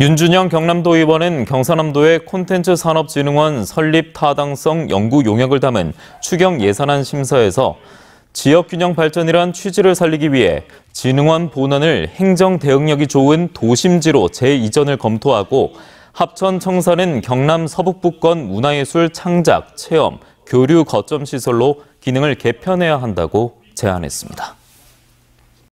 윤준영 경남도 의원은 경상남도의 콘텐츠 산업진흥원 설립 타당성 연구 용역을 담은 추경 예산안 심사에서 지역균형 발전이란 취지를 살리기 위해 진흥원 본원을 행정 대응력이 좋은 도심지로 재이전을 검토하고 합천 청사는 경남 서북부권 문화예술 창작, 체험, 교류 거점 시설로 기능을 개편해야 한다고 제안했습니다.